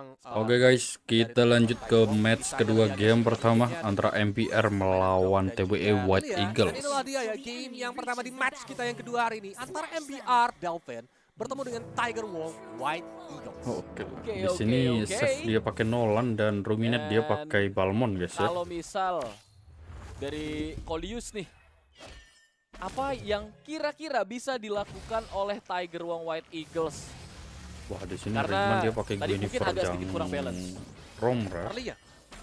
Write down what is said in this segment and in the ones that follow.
Eh, oke okay guys, kita lanjut ke match kedua game pertama antara MPR melawan TWE e eh, White Eagles. Inilah dia ya game yang pertama di match kita yang kedua hari ini antara MPR Dolphin bertemu dengan Tiger Wolf White Eagles. Oke. Okay. Okay, di sini okay, okay. dia pakai Nolan dan Ruminet dia pakai Balmon guys ya. Kalau misal dari Colius nih apa yang kira-kira bisa dilakukan oleh Tiger Wong White Eagles Wah, di sini Karena dia pakai Guinevere agak sedikit kurang balance. rom Early ya?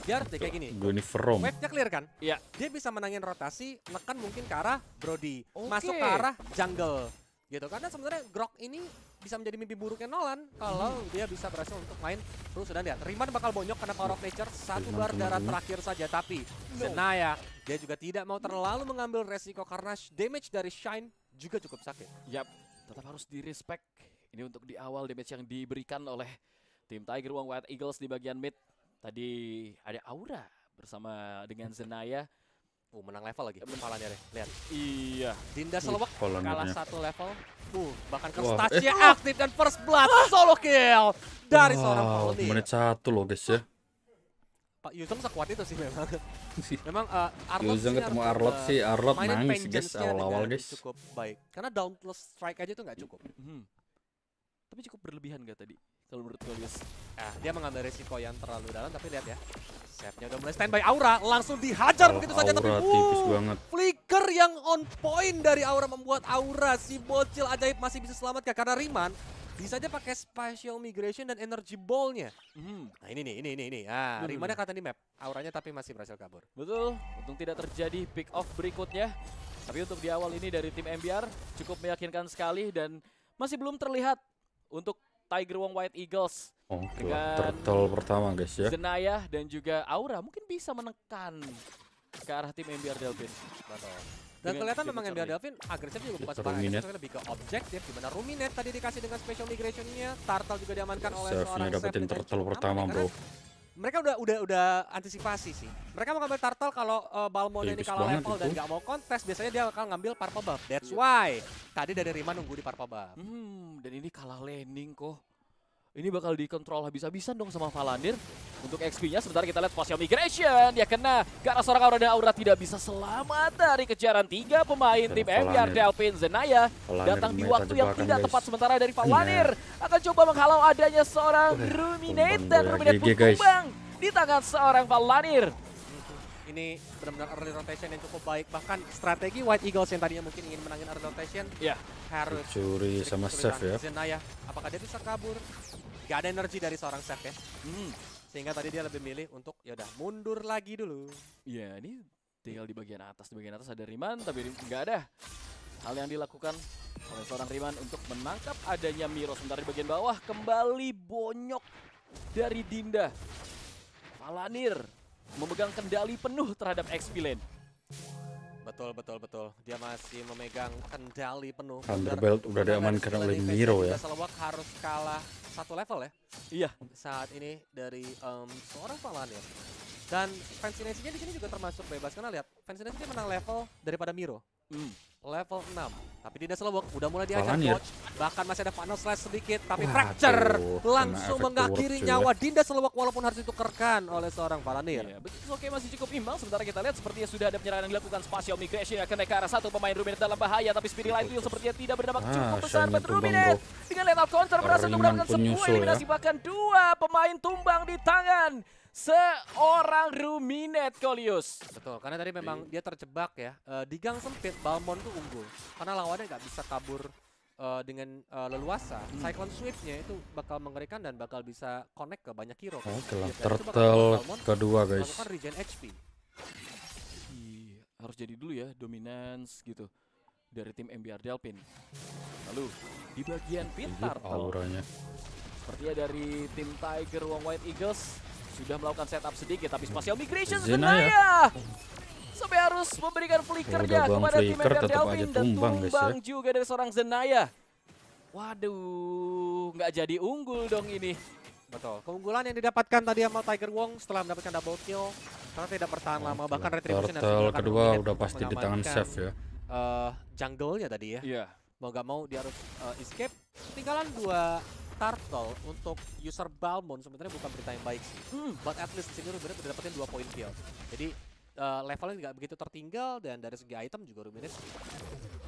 biar deh kayak gini. Guinevere Rom. wave clear kan? Iya. Dia bisa menangin rotasi, nekan mungkin ke arah Brody. Okay. Masuk ke arah jungle. Gitu. Karena sebenarnya Grok ini bisa menjadi mimpi buruknya Nolan kalau hmm. dia bisa berhasil untuk main terus dan lihat. Riman bakal bonyok karena Power of Nature satu bar darah terakhir saja. Tapi no. Zenaya, dia juga tidak mau terlalu mengambil resiko karena damage dari Shine juga cukup sakit. Yap, tetap harus di respect ini untuk di awal damage yang diberikan oleh tim Tiger Wong White Eagles di bagian mid. Tadi ada Aura bersama dengan Zenaya. Uh, menang level lagi kepalanya deh. Lihat. Iya. Dinda Selewak uh, kalah satu level. Uh, bahkan Krustacea eh. Oh. aktif dan first blood solo kill dari wow, seorang Paulie. Menit satu loh guys ya. Pak Yuzong sekuat itu sih memang. memang uh, Arlot Yuzong ketemu Arlot eh, sih, Arlot nangis guys awal-awal guys. Cukup baik. Karena down plus strike aja tuh nggak cukup. Hmm. Tapi cukup berlebihan gak tadi? Kalau menurut Julius. Ah, dia mengambil resiko yang terlalu dalam tapi lihat ya. Setnya udah mulai standby Aura langsung dihajar oh, begitu saja tapi tipis tipis banget. Flicker yang on point dari Aura membuat Aura si bocil ajaib masih bisa selamat karena Riman bisa aja pakai special migration dan energy ball-nya. Hmm. Nah ini nih, ini ini ini. Ah, hmm. Rimana kata di map. Auranya tapi masih berhasil kabur. Betul. Untung tidak terjadi pick off berikutnya. Tapi untuk di awal ini dari tim MBR cukup meyakinkan sekali dan masih belum terlihat untuk Tiger Wong White Eagles oh, turtle pertama guys ya. Zenaya dan juga Aura mungkin bisa menekan ke arah tim MBR Delvin. Dan kelihatan memang MBR Delvin agresif juga bukan sebarang tapi lebih ke objektif. Dimana Ruminet tadi dikasih dengan special migration-nya, Turtle juga diamankan oleh Surfnya seorang dapetin Turtle pertama bro mereka udah udah udah antisipasi sih. Mereka mau ngambil Turtle kalau uh, eh, Balmond ini kalau level itu. dan nggak mau kontes, biasanya dia akan ngambil Purple Buff. That's why tadi dari Rima nunggu di Purple Buff. Hmm, dan ini kalah landing kok. Ini bakal dikontrol habis-habisan dong sama Valandir. Untuk XP-nya sebentar kita lihat spasial migration. Ya kena. Karena seorang Aura dan Aura tidak bisa selamat dari kejaran tiga pemain dan tim MBR Delpin Zenaya. datang di waktu yang tidak tepat sementara dari iya. Valanir. Akan coba menghalau adanya seorang uh, Ruminate dan Ruminate pun tumbang di tangan seorang Valanir. Ini benar-benar early rotation yang cukup baik. Bahkan strategi White Eagles yang tadinya mungkin ingin menangin early rotation. Iya. Ya. Harus. Curi sama Seth ya. Zenaya. Apakah dia bisa kabur? Gak ada energi dari seorang Seth ya. Hmm. Sehingga tadi dia lebih milih untuk yaudah mundur lagi dulu. Iya, yeah, ini tinggal di bagian atas. Di bagian atas ada Riman, tapi nggak ada hal yang dilakukan oleh seorang Riman untuk menangkap adanya Miro. Sementara di bagian bawah kembali bonyok dari Dinda. Falanir memegang kendali penuh terhadap XP lane. Betul, betul, betul. Dia masih memegang kendali penuh. Thunderbolt udah diamankan oleh Miro ya. Selawak harus kalah satu level ya. Iya. Saat ini dari um, seorang pahlawan ya. Dan fansinasinya di sini juga termasuk bebas karena lihat fansinasinya menang level daripada Miro. Hmm, level 6. Tapi tidak selobok, udah mulai diajak coach. Ya? Bahkan masih ada panel slash sedikit, tapi Wah, fracture tuh, langsung mengakhiri ya. nyawa juga. Dinda selobok walaupun harus ditukarkan oleh seorang Valanir. Iya, begitu oke okay, masih cukup imbang. Sementara kita lihat sepertinya sudah ada penyerangan yang dilakukan Spatial Migration akan naik ke arah satu pemain Rubinet dalam bahaya, tapi Spirit Line yang sepertinya tidak berdampak ah, cukup besar buat Rubinet. Dengan level counter berhasil mendapatkan sebuah ya. eliminasi ya. bahkan dua pemain tumbang di tangan seorang Ruminet Kolius. Betul, karena tadi memang dia terjebak ya. Uh, di gang sempit, Balmon tuh unggul. Karena lawannya nggak bisa kabur uh, dengan uh, leluasa. Hmm. Cyclone Swift-nya itu bakal mengerikan dan bakal bisa connect ke banyak hero. Oke okay lah, turtle kedua guys. Lakukan regen HP. Hi, harus jadi dulu ya, dominance gitu dari tim MBR Delpin. Lalu di bagian pintar Auranya. Sepertinya dari tim Tiger Wong White Eagles sudah melakukan setup sedikit, tapi spasial hmm. migration ya. Sampai harus memberikan flickernya oh, kepada tim flicker, Delvin. Dan ya. tumbang, tumbang ya. juga dari seorang Zenaya. Waduh, nggak jadi unggul dong ini. Betul. Keunggulan yang didapatkan tadi sama Tiger Wong setelah mendapatkan double kill karena tidak bertahan oh, lama bahkan retribution harus kedua ya, udah pasti di tangan chef ya. Uh, jungle-nya tadi ya. Iya. Yeah. Mau gak mau dia harus uh, escape. Ketinggalan dua turtle untuk user Balmon sebenarnya bukan berita yang baik sih. Hmm. But at least sini Ruminet udah dapetin 2 poin kill. Jadi uh, levelnya nggak begitu tertinggal dan dari segi item juga Ruminet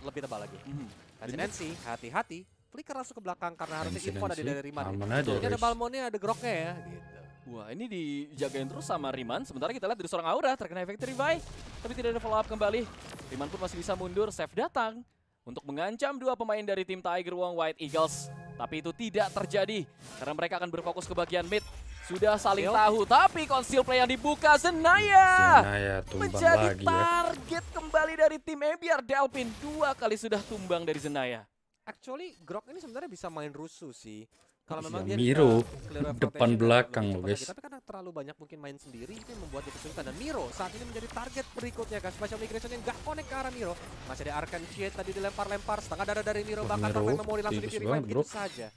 lebih tebal lagi. Hmm. Nancy, hati-hati. Flicker langsung ke belakang karena harusnya info ada dari Riman. Ini ada Balmonnya, ada Groknya ya. Gitu. Wah ini dijagain terus sama Riman. Sementara kita lihat dari seorang Aura terkena efek revive. Tapi tidak ada follow up kembali. Riman pun masih bisa mundur. Save datang untuk mengancam dua pemain dari tim Tiger Wong White Eagles. Tapi itu tidak terjadi karena mereka akan berfokus ke bagian mid. Sudah saling Yo. tahu, tapi konsil play yang dibuka Zenaya, Zenaya menjadi lagi, ya. target ya. kembali dari tim Ebiar Delpin. Dua kali sudah tumbang dari Zenaya. Actually, Grok ini sebenarnya bisa main rusuh sih kalau iya, memang dia Miro depan belakang loh guys. Tapi karena terlalu banyak mungkin main sendiri itu membuat dia kesulitan dan Miro saat ini menjadi target berikutnya guys. Special migration yang gak connect ke arah Miro. Masih ada Arkan Shield tadi dilempar-lempar setengah darah dari Miro bahkan tanpa memori langsung di revive gitu saja.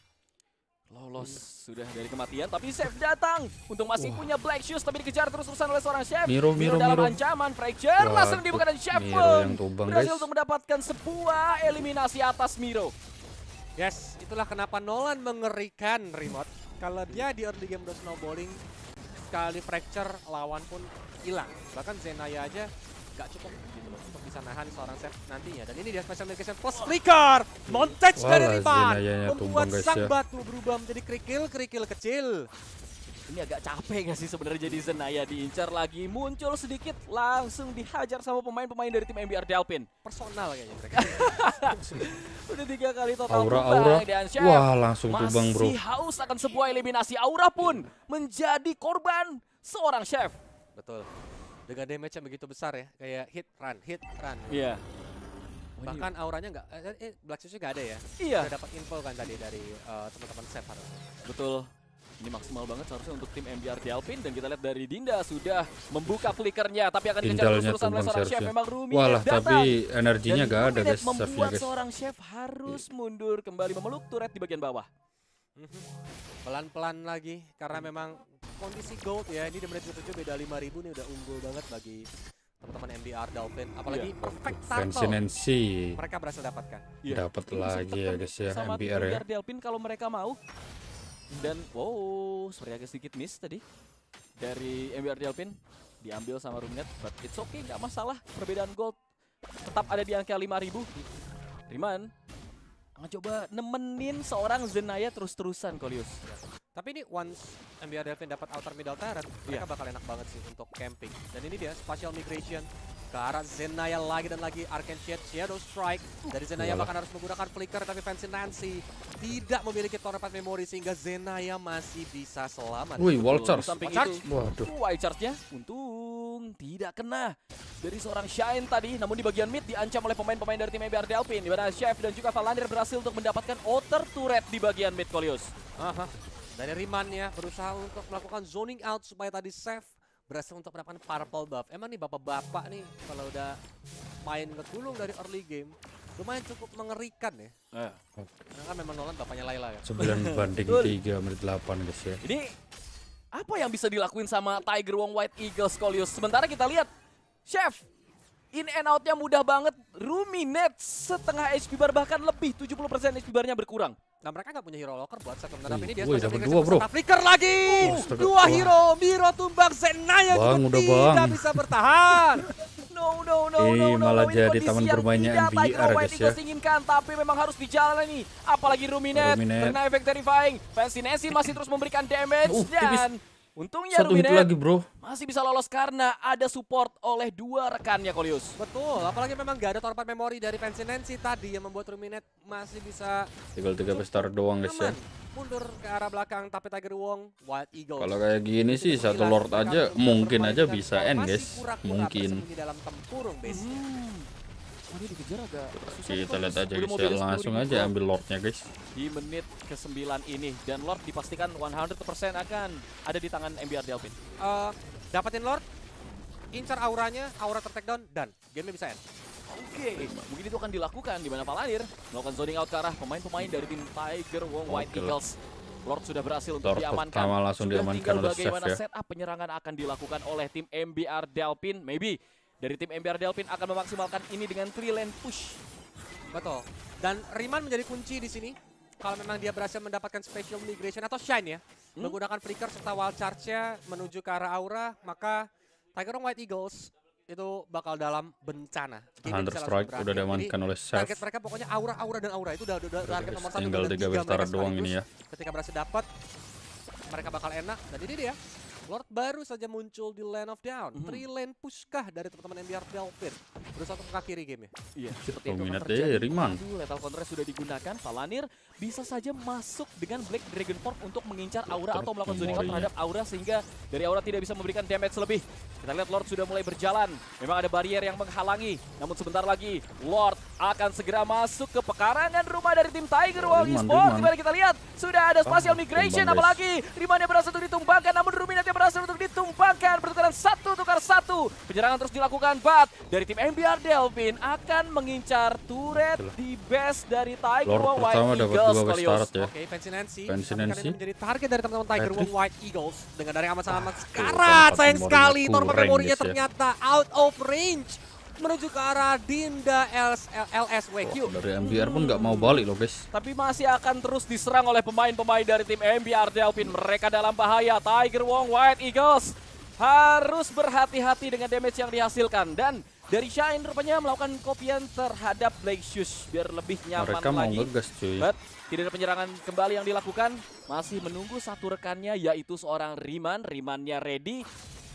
Lolos iya. sudah dari kematian tapi Chef datang. untuk masih Wah. punya Black Shoes tapi dikejar terus-terusan oleh seorang Chef. Miro, Miro, Miro dalam ancaman Fracture langsung dibuka dan Chef Miro pun berhasil untuk mendapatkan sebuah eliminasi atas Miro. Yes, itulah kenapa Nolan mengerikan remote. Kalau dia di early game udah snowballing, sekali fracture lawan pun hilang. Bahkan Zenaya aja gak cukup gitu loh untuk bisa nahan seorang set nantinya. Dan ini dia special medication plus flicker. Montage dari Riban membuat sang ya. batu berubah menjadi kerikil-kerikil kecil. Ini agak capek gak sih sebenarnya jadi Zenaya diincar lagi. Muncul sedikit langsung dihajar sama pemain-pemain dari tim MBR Delpin. Personal kayaknya mereka. Udah tiga kali total aura, aura. dan Chef. Wah langsung Masih tubang bro. Masih haus akan sebuah eliminasi. Aura pun menjadi korban seorang Chef. Betul. Dengan damage yang begitu besar ya. Kayak hit run, hit run. Iya. Yeah. Bahkan auranya nggak, eh, eh, eh Black Sisnya nggak ada ya? Iya. Sudah dapat info kan tadi dari eh, teman-teman uh, teman -teman Seth harusnya. Betul. Ini maksimal banget seharusnya untuk tim MBR Alpin dan kita lihat dari Dinda sudah membuka flickernya tapi akan dikejar terus-terusan oleh seorang chef memang Rumi Wah, tapi energinya enggak ada guys membuat guys. seorang chef harus mundur kembali memeluk turret di bagian bawah. Pelan-pelan lagi karena memang kondisi gold ya ini di menit 7 beda 5000 nih udah unggul banget bagi teman-teman MBR Dolphin apalagi yeah. perfect Fancy mereka berhasil dapatkan yeah. dapat lagi ya guys ya MBR ya Dolphin kalau mereka mau dan wow, sorry agak sedikit miss tadi. Dari MBR Delpin diambil sama Rumnet but it's okay, nggak masalah. Perbedaan gold tetap ada di angka 5000. Riman coba nemenin seorang Zenaya terus-terusan Kolius. Iya. Tapi ini once MBR Delphin dapat outer middle turret, iya. mereka bakal enak banget sih untuk camping. Dan ini dia spatial migration ke arah Zenaya lagi dan lagi Arcane Shade Shadow Strike dari Zenaya bahkan harus menggunakan Flicker tapi Fancy Nancy tidak memiliki Tornapat memori sehingga Zenaya masih bisa selamat. Wih, wall charge. Samping gitu. charge. Waduh. Wall charge-nya untung tidak kena dari seorang Shine tadi namun di bagian mid diancam oleh pemain-pemain dari tim EBR Delpin di mana Chef dan juga Valandir berhasil untuk mendapatkan outer turret di bagian mid Kolius. Aha. Dari Rimannya berusaha untuk melakukan zoning out supaya tadi safe berhasil untuk mendapatkan purple buff. Emang nih bapak-bapak nih kalau udah main ngegulung dari early game lumayan cukup mengerikan ya. Eh. Karena kan memang Nolan bapaknya Laila ya. 9 banding 3 menit 8 guys ya. Ini apa yang bisa dilakuin sama Tiger Wong White Eagle Scolius? Sementara kita lihat Chef in and outnya mudah banget. Ruminate setengah HP bar bahkan lebih 70% HP barnya berkurang. Nah mereka nggak punya hero locker buat set tapi ini dia sudah dua bro. Flicker lagi. Oh, dua hero, Miro tumbang, Zenaya bang, juga tidak bisa bertahan. No no no no no, no, malah no, jadi taman bermainnya MBR guys ya. inginkan tapi memang harus dijalani. Apalagi Ruminet, Ruminet. kena efek terrifying. Fancy Nessin masih terus memberikan damage uh, dan Untungnya Satu Rubinet lagi bro masih bisa lolos karena ada support oleh dua rekannya Kolius. Betul, apalagi memang gak ada torpat memori dari Pensinensi tadi yang membuat Ruminet masih bisa tinggal tiga besar doang guys ya. Mundur ke arah belakang tapi Tiger Wong Wild Eagle. Kalau kayak gini sih satu lord aja mungkin aja bisa end guys. Mungkin. Di dalam tempurung base hmm kita lihat aja guys ya. langsung aja ambil lordnya guys di menit ke 9 ini dan lord dipastikan 100% akan ada di tangan MBR Delpin uh, eh, dapatin lord incar auranya aura tertek dan game bisa end Oke, okay. mungkin itu akan dilakukan di mana Palanir melakukan zoning out ke arah pemain-pemain dari tim Tiger Wong White Eagles. Lord sudah berhasil untuk diamankan. Sudah langsung diamankan tinggal bagaimana ya. penyerangan akan dilakukan oleh tim MBR Delpin. Maybe dari tim MBR Delphin akan memaksimalkan ini dengan 3 lane push. Betul. Dan Riman menjadi kunci di sini. Kalau memang dia berhasil mendapatkan special migration atau shine ya. Hmm? Menggunakan flicker serta wild charge-nya menuju ke arah aura. Maka Tiger White Eagles itu bakal dalam bencana. Thunder Strike udah diamankan oleh Seth. Target mereka pokoknya aura-aura dan aura itu udah, udah, udah target nomor satu. Tinggal 3 Vestara doang ini ya. Ketika berhasil dapat, mereka bakal enak. Dan ini dia. Lord baru saja muncul di Land of Down. Mm -hmm. Three lane kah dari teman-teman MBR Delphin. Berusaha untuk ke kiri game ya. Iya, seperti itu akan terjadi. Lethal counter sudah digunakan. Valanir bisa saja masuk dengan Black Dragon Form untuk mengincar Aura atau melakukan zoning out terhadap Aura sehingga dari Aura tidak bisa memberikan damage lebih. Kita lihat Lord sudah mulai berjalan. Memang ada barrier yang menghalangi. Namun sebentar lagi Lord akan segera masuk ke pekarangan rumah dari tim Tiger oh, Wall Esports. Dimana kita lihat sudah ada spatial ah, migration apalagi Rimannya berhasil ditumbangkan namun Ruminatnya berhasil untuk ditumpangkan. Pertukaran satu tukar satu. Penyerangan terus dilakukan. Bat dari tim MBR Delvin akan mengincar turret di base dari Tiger Lord One White Eagles. Start, ya. Oke, Pensinensi. Pensinensi. menjadi target dari teman-teman Tiger One White Eagles. Dengan dari amat-amat ah, sekarat. Sayang sekali. Torpa memorinya ya. ternyata out of range menuju ke arah Dinda LS, LSWQ. Wah, oh, dari MBR pun nggak mau balik loh guys. Tapi masih akan terus diserang oleh pemain-pemain dari tim MBR Delphin. Mereka dalam bahaya. Tiger Wong, White Eagles harus berhati-hati dengan damage yang dihasilkan. Dan dari Shine rupanya melakukan kopian terhadap Black Shoes biar lebih nyaman Mereka lagi. Mereka mau ngegas cuy. But, tidak ada penyerangan kembali yang dilakukan. Masih menunggu satu rekannya yaitu seorang Riman. Rimannya ready.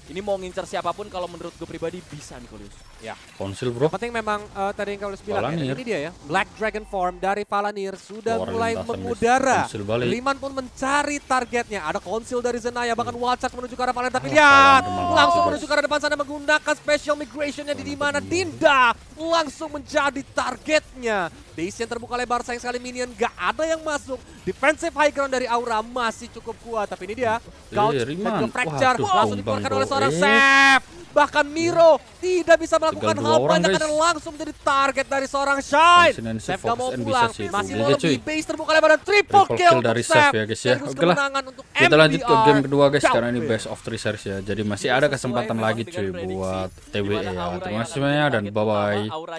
Ini mau ngincer siapapun kalau menurut gue pribadi bisa Nikolius. Ya. Konsil bro. penting memang uh, tadi yang Nikolius bilang ya, ini dia ya. Black Dragon Form dari Valanir sudah Luar mulai mengudara. Liman pun mencari targetnya. Ada konsil dari Zenaya bahkan hmm. wacak menuju ke arah Valanir tapi lihat. Langsung menuju ke arah depan sana menggunakan special migration-nya di mana Dinda langsung menjadi targetnya. Daisy yang terbuka lebar, sayang sekali minion gak ada yang masuk. Defensive high ground dari Aura masih cukup kuat. Tapi ini dia, iya, Gauch dan Fracture Waduh, langsung dikeluarkan oleh seorang Chef. Bahkan Miro iya. tidak bisa melakukan hal banyak karena langsung menjadi target dari seorang Shine. Sef gak mau pulang. Masih mau iya, lebih base terbuka lebar dan triple, kill, dari Sef ya guys ya. Oke lah. Kita lanjut ke game kedua guys karena ini best of three series ya. Jadi masih ada kesempatan lagi cuy buat TWE ya. Terima kasih banyak dan bye bye.